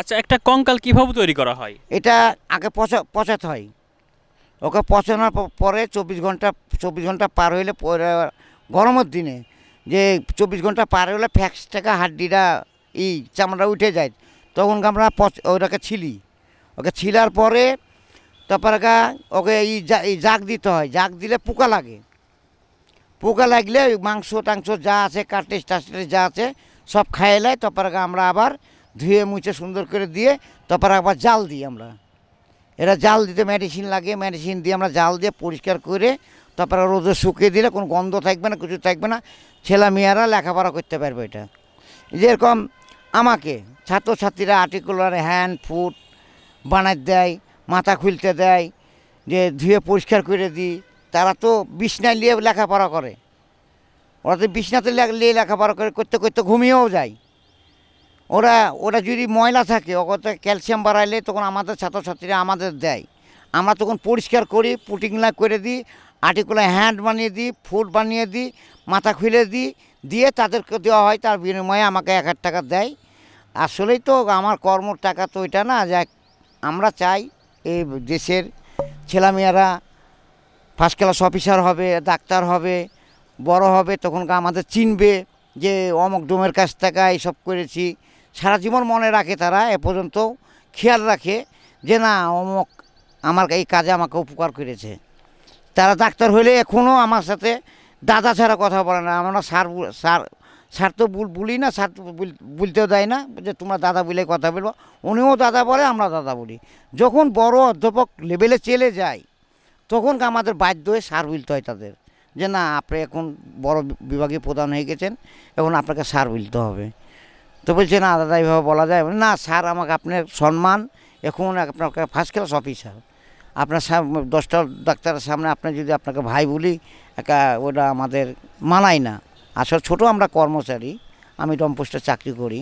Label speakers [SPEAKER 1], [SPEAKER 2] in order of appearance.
[SPEAKER 1] আচ্ছা একটা কঙ্কাল কিভাবে তৈরি করা হয় এটা আগে পচা পচাতে হয় ওকে পচানোর পরে চব্বিশ ঘন্টা চব্বিশ ঘন্টা পার হইলে গরমের দিনে যে চব্বিশ ঘন্টা পার হলে ফ্যাক্স থেকে হাড্ডিটা ই চামড়া উঠে যায় তখন আমরা পচ ওটাকে ছিলি ওকে ছিলার পরে তারপরে ওকে এই এই জাগ দিতে হয় জাগ দিলে পোকা লাগে পোকা লাগলে মাংস টাংস যা আছে কাটলেস টাটলেস যা আছে সব খাইলে তারপরে আমরা আবার ধুয়ে মুছে সুন্দর করে দিয়ে তারপর আবার জাল দিই আমরা এরা জাল দিতে মেডিসিন লাগে মেডিসিন দিয়ে আমরা জাল দিয়ে পরিষ্কার করে তারপরে রোদে শুকিয়ে দিলে কোনো গন্ধ থাকবে না কিছু থাকবে না ছেলে মেয়েরা লেখাপড়া করতে পারবে এটা যেরকম আমাকে ছাত্রছাত্রীরা আর্টিকুলার হ্যান্ড ফুট বানাই দেয় মাথা খুলতে দেয় যে ধুয়ে পরিষ্কার করে দিই তারা তো বিছনায় নিয়ে লেখাপড়া করে ওরা তো বিছনাতে নিয়ে লেখাপড়া করে করতে করতে ঘুমিয়েও যায় ওরা ওরা যদি ময়লা থাকে ওগতে ক্যালসিয়াম বাড়াইলে তখন আমাদের ছাত্রছাত্রীরা আমাদের দেয় আমরা তখন পরিষ্কার করি পুটিংলা করে দিই আর্টিকুলার হ্যান্ড বানিয়ে দিই ফুট বানিয়ে দিই মাথা খুলে দিই দিয়ে তাদেরকে দেওয়া হয় তার বিনিময়ে আমাকে এক হাজার টাকা দেয় আসলেই তো আমার কর্মর টাকা তো ওইটা না যাক আমরা চাই এই দেশের ছেলেমেয়েরা ফার্স্ট ক্লাস অফিসার হবে ডাক্তার হবে বড় হবে তখন আমাদের চিনবে যে অমক ডোমের কাছ থেকে এইসব করেছি সারা জীবন মনে রাখে তারা এ পর্যন্ত খেয়াল রাখে যে না অমুক আমার এই কাজে আমাকে উপকার করেছে তারা ডাক্তার হইলে এখনও আমার সাথে দাদা ছাড়া কথা বলে না আমরা স্যার স্যার স্যার তো বলি না স্যার বলতেও দেয় না যে তোমরা দাদা বলে কথা বলবো উনিও দাদা বলে আমরা দাদা বলি যখন বড় অধ্যাপক লেভেলে চলে যায় তখন আমাদের বাধ্য হয়ে স্যার বলতে হয় তাদের যে না আপনি এখন বড় বিভাগীয় প্রধান হয়ে গেছেন এখন আপনাকে স্যার বলতে হবে তো বলছে না দাদা এইভাবে বলা যায় না স্যার আমাকে আপনার সম্মান এখন আপনাকে ফার্স্ট ক্লাস অফিসার আপনার দশটা ডাক্তারের সামনে আপনার যদি আপনাকে ভাই বলি একা ওটা আমাদের মানায় না আসলে ছোট আমরা কর্মচারী আমি ডম্পোস্টের চাকরি করি